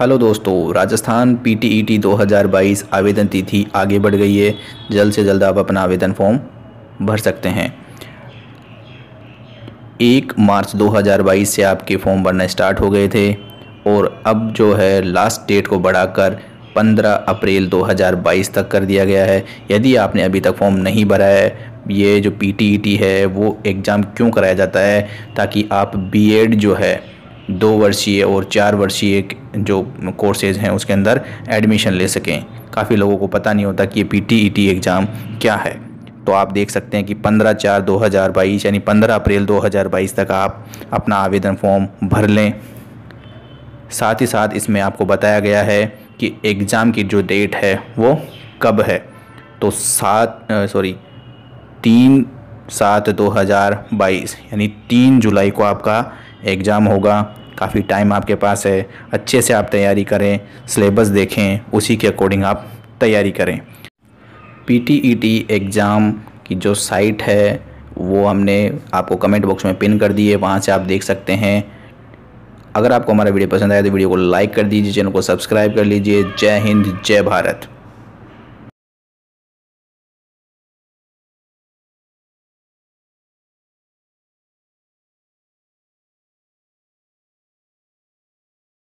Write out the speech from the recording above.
hello दोस्तों Rajasthan PTET e 2022 आवेदन तिथि आगे बढ़ गई है जल्द से जल्द आप अपना आवेदन फॉर्म भर सकते हैं एक मार्च 2022 से आपके फॉर्म भरना स्टार्ट हो गए थे और अब जो है लास्ट डेट को बढ़ाकर 15 अप्रैल 2022 तक कर दिया गया है यदि आपने अभी तक फॉर्म नहीं भरा है ये जो पीटीईटी e है वो एग्ज़ाम क्यों कराया जाता है ताकि आप बीएड जो है दो वर्षीय और चार वर्षीय जो कोर्सेज हैं उसके अंदर एडमिशन ले सकें काफ़ी लोगों को पता नहीं होता कि ये पी टी एग्ज़ाम क्या है तो आप देख सकते हैं कि 15 चार 2022 यानी 15 अप्रैल 2022 तक आप अपना आवेदन फॉर्म भर लें साथ ही साथ इसमें आपको बताया गया है कि एग्ज़ाम की जो डेट है वो कब है तो सात सॉरी तीन सात 2022 यानी तीन जुलाई को आपका एग्ज़ाम होगा काफ़ी टाइम आपके पास है अच्छे से आप तैयारी करें सिलेबस देखें उसी के अकॉर्डिंग आप तैयारी करें पीटीईटी एग्ज़ाम e की जो साइट है वो हमने आपको कमेंट बॉक्स में पिन कर दी है वहाँ से आप देख सकते हैं अगर आपको हमारा वीडियो पसंद आया तो वीडियो को लाइक कर दीजिए चैनल को सब्सक्राइब कर लीजिए जय हिंद जय भारत